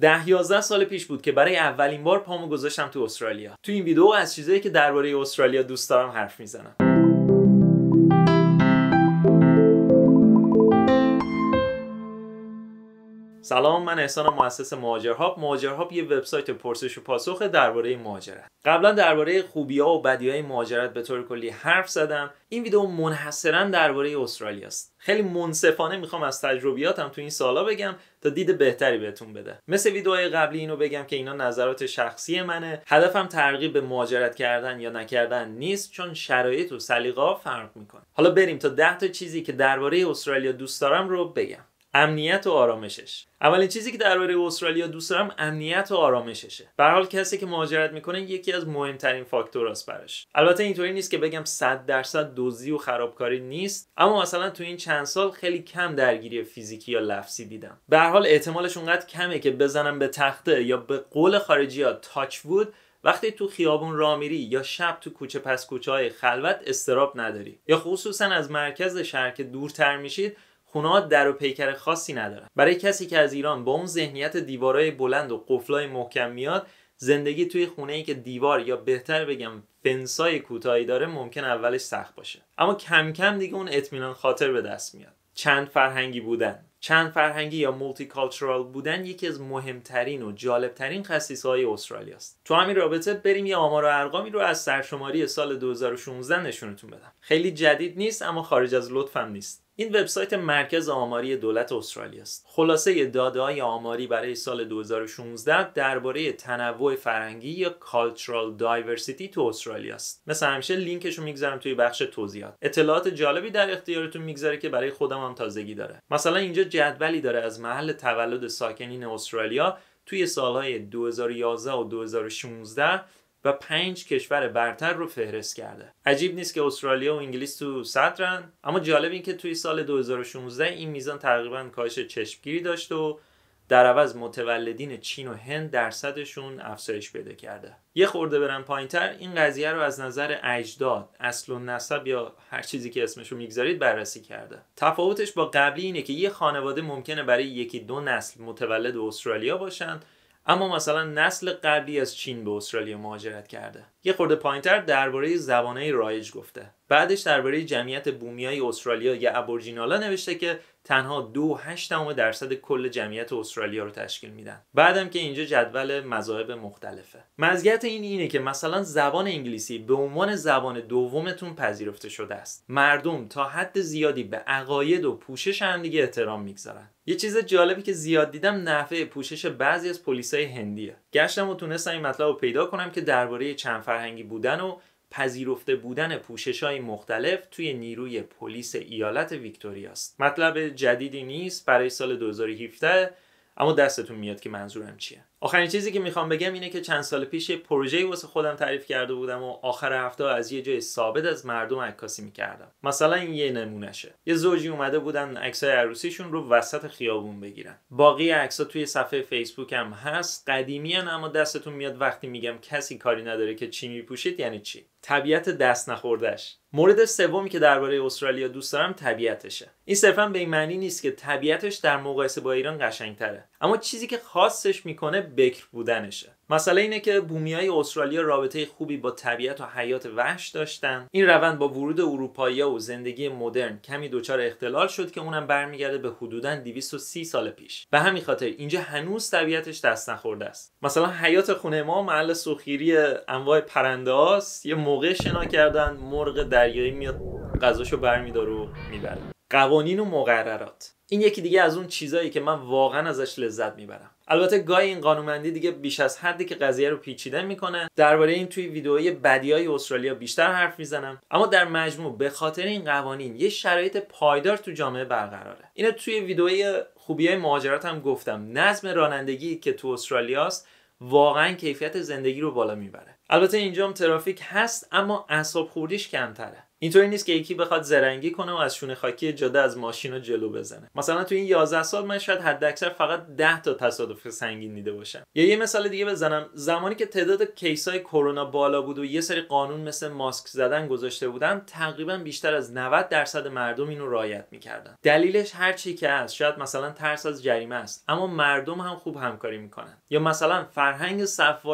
ده یازده سال پیش بود که برای اولین بار پامو گذاشتم تو استرالیا تو این ویدیو از چیزایی که درباره استرالیا دوست دارم حرف میزنم سلام من احسان مؤسس مهاجر هاب مهاجر یه وبسایت پرسش و پاسخ درباره مهاجرت قبلا درباره خوبی ها و بدی های مهاجرت به طور کلی حرف زدم این ویدیو منحصرا درباره استرالیا است خیلی منصفانه میخوام از تجربیاتم تو این سالا بگم تا دید بهتری بهتون بده مثل ویدیوهای قبلی اینو بگم که اینا نظرات شخصی منه هدفم ترغیب به مهاجرت کردن یا نکردن نیست چون شرایط و سلیقه فرق میکنه حالا بریم تا ده تا چیزی که درباره استرالیا دوست دارم رو بگم امنیت و آرامشش اولین چیزی که درباره استرالیا دوست دارم امنیت و آرامششه به حال کسی که مهاجرت میکنه یکی از مهمترین فاکتوراست براش البته اینطوری نیست که بگم 100 درصد دزدی و خرابکاری نیست اما مثلا تو این چند سال خیلی کم درگیری فیزیکی یا لفظی دیدم به حال احتمالش اونقدر کمه که بزنم به تخته یا به قول خارجی ها تاچ وود وقتی تو خیابون رامیری یا شب تو کوچه پس کوچه های خلوت استراب نداری یا خصوصا از مرکز شهر که دورتر میشید خونه ها در و پیکر خاصی ندارن برای کسی که از ایران با اون ذهنیت دیوارای بلند و قفلای محکم میاد زندگی توی خونه ای که دیوار یا بهتر بگم فنسای کوتاهی داره ممکن اولش سخت باشه اما کم کم دیگه اون اطمینان خاطر به دست میاد چند فرهنگی بودن چند فرهنگی یا مولتی بودن یکی از مهمترین و جالبترین خصیصه های استرالیا است تو همین رابطه بریم یه آمار و ارقامی رو از سرشماری سال 2016 نشونتون بدم خیلی جدید نیست اما خارج از لطفم نیست این وبسایت مرکز آماری دولت استرالیا است. خلاصه داده های آماری برای سال 2016 درباره تنوع فرهنگی یا cultural diversity تو استرالیا است. مثل همیشه لینکش رو میگذارم توی بخش توضیحات. اطلاعات جالبی در اختیارتون میگذاره که برای خودم هم تازگی داره. مثلا اینجا جدولی داره از محل تولد ساکنین استرالیا توی سالهای 2011 و 2016 و پنج کشور برتر رو فهرست کرده عجیب نیست که استرالیا و انگلیس تو صدرن اما جالب این که توی سال 2016 این میزان تقریبا کاهش چشمگیری داشت و در عوض متولدین چین و هند درصدشون افزایش پیدا کرده یه خورده برن پایینتر این قضیه رو از نظر اجداد اصل و نسب یا هر چیزی که اسمش رو میگذارید بررسی کرده تفاوتش با قبلی اینه که یه خانواده ممکنه برای یکی دو نسل متولد استرالیا باشند، اما مثلا نسل قبلی از چین به استرالیا مهاجرت کرده یه خورده پایینتر درباره زبانهای رایج گفته بعدش درباره جمعیت بومیای استرالیا یا ابورجینالا نوشته که تنها دو درصد کل جمعیت استرالیا رو تشکیل میدن بعدم که اینجا جدول مذاهب مختلفه مزیت این اینه که مثلا زبان انگلیسی به عنوان زبان دومتون پذیرفته شده است مردم تا حد زیادی به عقاید و پوشش همدیگه دیگه احترام میگذارن یه چیز جالبی که زیاد دیدم نفع پوشش بعضی از پلیسای هندیه گشتم و تونستم این مطلب رو پیدا کنم که درباره چند فرهنگی بودن و پذیرفته بودن پوشش های مختلف توی نیروی پلیس ایالت ویکتوریا است مطلب جدیدی نیست برای سال 2017 اما دستتون میاد که منظورم چیه آخرین چیزی که میخوام بگم اینه که چند سال پیش یه پروژه واسه خودم تعریف کرده بودم و آخر هفته از یه جای ثابت از مردم عکاسی میکردم مثلا این یه نمونهشه یه زوجی اومده بودن عکسای عروسیشون رو وسط خیابون بگیرن باقی عکس‌ها توی صفحه فیسبوک هم هست قدیمیان اما دستتون میاد وقتی میگم کسی کاری نداره که چی میپوشید یعنی چی طبیعت دست نخوردش مورد سومی که درباره استرالیا دوست دارم طبیعتشه این صرفا به این معنی نیست که طبیعتش در مقایسه با ایران قشنگتره اما چیزی که خاصش میکنه بکر بودنشه مسئله اینه که بومیای استرالیا رابطه خوبی با طبیعت و حیات وحش داشتن این روند با ورود اروپایی و زندگی مدرن کمی دچار اختلال شد که اونم برمیگرده به حدودا 230 سال پیش به همین خاطر اینجا هنوز طبیعتش دست نخورده است مثلا حیات خونه ما محل سوخیری انواع پرنده یه موقع شنا کردن مرغ دریایی میاد غذاشو برمیدار و میبره قوانین و مقررات این یکی دیگه از اون چیزایی که من واقعا ازش لذت میبرم البته گاهی این قانونمندی دیگه بیش از حدی که قضیه رو پیچیده میکنه درباره این توی ویدئوی های استرالیا بیشتر حرف میزنم اما در مجموع به خاطر این قوانین یه شرایط پایدار تو جامعه برقراره اینو توی ویدئوی های مهاجرت هم گفتم نظم رانندگی که تو استرالیاست واقعا کیفیت زندگی رو بالا میبره البته اینجا هم ترافیک هست اما اعصاب خوردیش کمتره اینطوری نیست که یکی بخواد زرنگی کنه و از شونه خاکی جاده از ماشین رو جلو بزنه مثلا تو این 11 سال من شاید اکثر فقط 10 تا تصادف سنگین دیده باشم یا یه مثال دیگه بزنم زمانی که تعداد های کرونا بالا بود و یه سری قانون مثل ماسک زدن گذاشته بودن تقریبا بیشتر از 90 درصد مردم اینو رعایت میکردن دلیلش هر چی که هست شاید مثلا ترس از جریمه است اما مردم هم خوب همکاری میکنن یا مثلا فرهنگ صف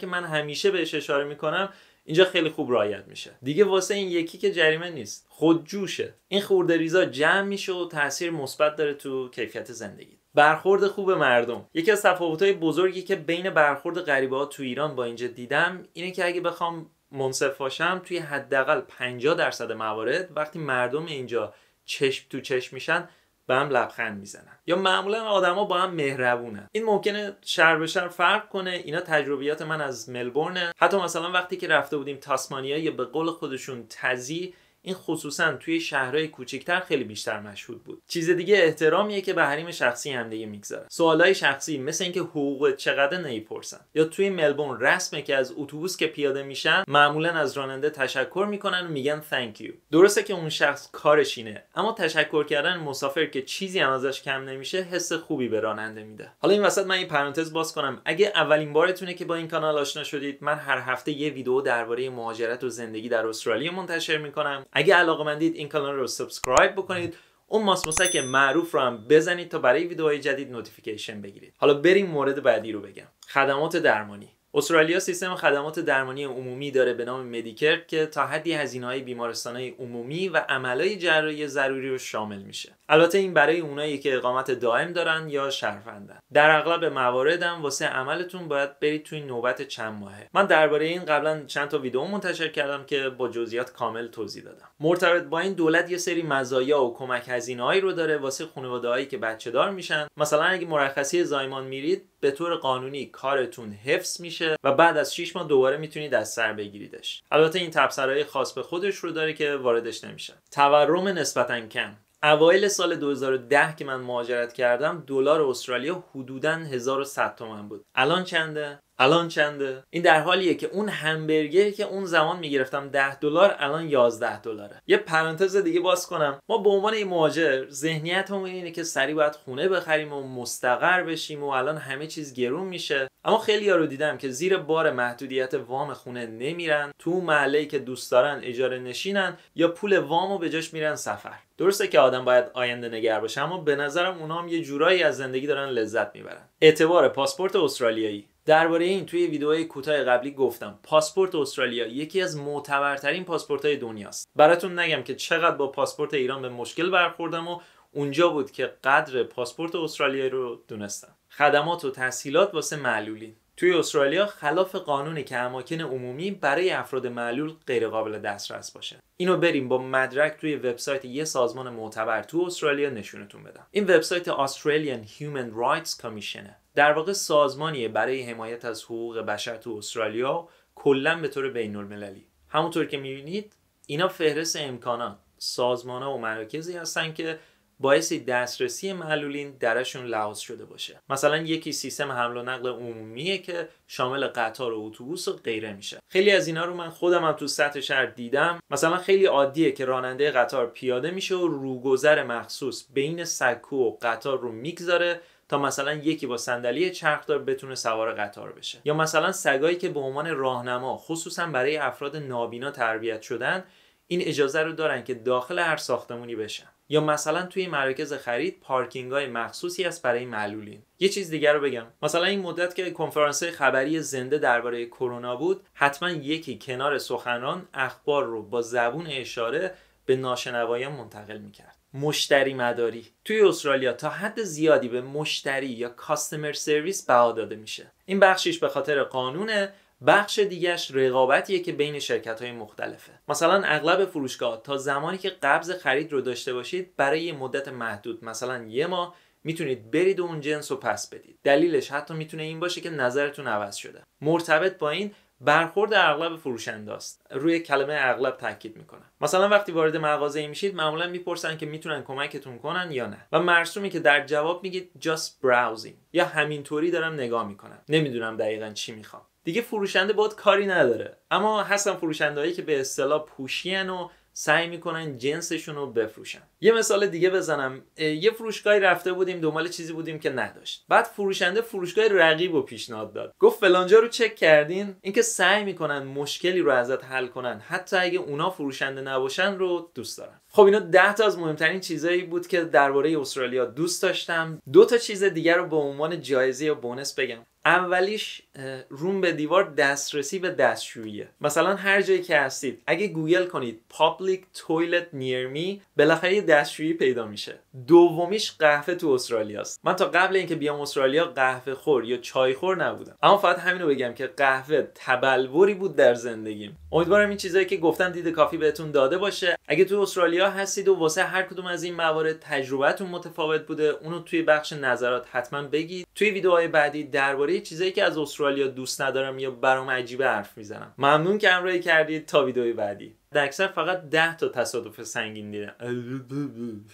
که من همیشه بهش اشاره میکنم اینجا خیلی خوب رایت میشه دیگه واسه این یکی که جریمه نیست خود جوشه این خورده ریزا جمع میشه و تاثیر مثبت داره تو کیفیت زندگی برخورد خوب مردم یکی از تفاوت‌های بزرگی که بین برخورد غریبه ها تو ایران با اینجا دیدم اینه که اگه بخوام منصف باشم توی حداقل 50 درصد موارد وقتی مردم اینجا چشم تو چشم میشن به هم لبخند میزنن یا معمولا آدما با هم مهربونن این ممکنه شهر به شهر فرق کنه اینا تجربیات من از ملبورنه حتی مثلا وقتی که رفته بودیم تاسمانیا یا به قول خودشون تزی این خصوصا توی شهرهای کوچکتر خیلی بیشتر مشهود بود چیز دیگه احترامیه که به حریم شخصی هم دیگه میگذاره سوالای شخصی مثل اینکه حقوق چقدر نمیپرسن یا توی ملبون رسمه که از اتوبوس که پیاده میشن معمولا از راننده تشکر میکنن و میگن thank you درسته که اون شخص کارش اینه اما تشکر کردن مسافر که چیزی هم ازش کم نمیشه حس خوبی به راننده میده حالا این وسط من این پرانتز باز کنم اگه اولین بارتونه که با این کانال آشنا شدید من هر هفته یه ویدیو درباره مهاجرت و زندگی در استرالیا منتشر میکنم اگه علاقه مندید این کانال رو سابسکرایب بکنید اون ماسموسک معروف رو هم بزنید تا برای ویدیوهای جدید نوتیفیکیشن بگیرید حالا بریم مورد بعدی رو بگم خدمات درمانی استرالیا سیستم خدمات درمانی عمومی داره به نام مدیکر که تا حدی هزینه های بیمارستان های عمومی و عملای جراحی ضروری رو شامل میشه البته این برای اونایی که اقامت دائم دارن یا شهروندن در اغلب موارد هم واسه عملتون باید برید این نوبت چند ماهه من درباره این قبلا چند تا ویدیو منتشر کردم که با جزئیات کامل توضیح دادم مرتبط با این دولت یه سری مزایا و کمک هزینه رو داره واسه خانواده‌هایی که دار میشن مثلا اگه مرخصی زایمان میرید به طور قانونی کارتون حفظ میشه و بعد از 6 ماه دوباره میتونید دست سر بگیریدش البته این تبصرهای خاص به خودش رو داره که واردش نمیشه تورم نسبتا کم اوایل سال 2010 که من مهاجرت کردم دلار استرالیا حدوداً 1100 تومن بود الان چنده الان چنده این در حالیه که اون همبرگر که اون زمان میگرفتم 10 دلار الان 11 دلاره یه پرانتز دیگه باز کنم ما به عنوان این مهاجر ذهنیتمون اینه که سری باید خونه بخریم و مستقر بشیم و الان همه چیز گرون میشه اما خیلی ها رو دیدم که زیر بار محدودیت وام خونه نمیرن تو محله که دوست دارن اجاره نشینن یا پول وامو به جاش میرن سفر درسته که آدم باید آینده نگر باشه اما به نظرم اونا هم یه جورایی از زندگی دارن لذت میبرن اعتبار پاسپورت استرالیایی درباره این توی ویدیوهای کوتاه قبلی گفتم پاسپورت استرالیا یکی از معتبرترین پاسپورت های دنیاست براتون نگم که چقدر با پاسپورت ایران به مشکل برخوردم و اونجا بود که قدر پاسپورت استرالیا رو دونستم خدمات و تحصیلات واسه معلولین توی استرالیا خلاف قانون که اماکن عمومی برای افراد معلول قابل دسترس باشه اینو بریم با مدرک توی وبسایت یه سازمان معتبر تو استرالیا نشونتون بدم این وبسایت Australian Human Rights Commission در واقع سازمانیه برای حمایت از حقوق بشر تو استرالیا کلا به طور بین المللی همونطور که می‌بینید، اینا فهرست امکانات سازمان و مراکزی هستن که باعث دسترسی معلولین درشون لحاظ شده باشه مثلا یکی سیستم حمل و نقل عمومیه که شامل قطار و اتوبوس و غیره میشه خیلی از اینا رو من خودم هم تو سطح شهر دیدم مثلا خیلی عادیه که راننده قطار پیاده میشه و روگذر مخصوص بین سکو و قطار رو میگذاره تا مثلا یکی با صندلی چرخدار بتونه سوار قطار بشه یا مثلا سگایی که به عنوان راهنما خصوصا برای افراد نابینا تربیت شدن این اجازه رو دارن که داخل هر ساختمونی بشن یا مثلا توی مراکز خرید پارکینگ های مخصوصی است برای معلولین یه چیز دیگر رو بگم مثلا این مدت که کنفرانس خبری زنده درباره کرونا بود حتما یکی کنار سخنران اخبار رو با زبون اشاره به ناشنوایان منتقل میکرد مشتری مداری توی استرالیا تا حد زیادی به مشتری یا کاستمر سرویس بها داده میشه این بخشیش به خاطر قانونه بخش دیگرش رقابتیه که بین شرکت های مختلفه مثلا اغلب فروشگاه تا زمانی که قبض خرید رو داشته باشید برای یه مدت محدود مثلا یه ماه میتونید برید و اون جنس رو پس بدید دلیلش حتی میتونه این باشه که نظرتون عوض شده مرتبط با این برخورد اغلب فروشنده است روی کلمه اغلب تاکید میکنن مثلا وقتی وارد مغازه ای میشید معمولا میپرسن که میتونن کمکتون کنن یا نه و مرسومی که در جواب میگید just browsing یا همینطوری دارم نگاه میکنم نمیدونم دقیقا چی میخوام دیگه فروشنده باد کاری نداره اما هستن فروشنده که به اصطلاح پوشین و سعی میکنن جنسشون رو بفروشن یه مثال دیگه بزنم یه فروشگاهی رفته بودیم دنبال چیزی بودیم که نداشت بعد فروشنده فروشگاه رقیب رو پیشنهاد داد گفت فلانجا رو چک کردین اینکه سعی میکنن مشکلی رو ازت حل کنن حتی اگه اونا فروشنده نباشن رو دوست دارن خب اینا ده تا از مهمترین چیزایی بود که درباره استرالیا دوست داشتم دو تا چیز دیگر رو به عنوان جایزه یا بونس بگم اولیش روم به دیوار دسترسی به دستشوییه مثلا هر جایی که هستید اگه گوگل کنید پابلیک تویلت نیر بالاخره دستشویی پیدا میشه دومیش قهوه تو استرالیا من تا قبل اینکه بیام استرالیا قهوه خور یا چای خور نبودم اما فقط همینو بگم که قهوه تبلوری بود در زندگیم امیدوارم این چیزایی که گفتم دید کافی بهتون داده باشه اگه تو استرالیا هستید و واسه هر کدوم از این موارد تجربهتون متفاوت بوده اونو توی بخش نظرات حتما بگید توی ویدیوهای بعدی درباره چیزایی که از استرالیا دوست ندارم یا برام عجیبه حرف میزنم ممنون که همراهی کردید تا ویدیوی بعدی در فقط 10 تا تصادف سنگین دیدم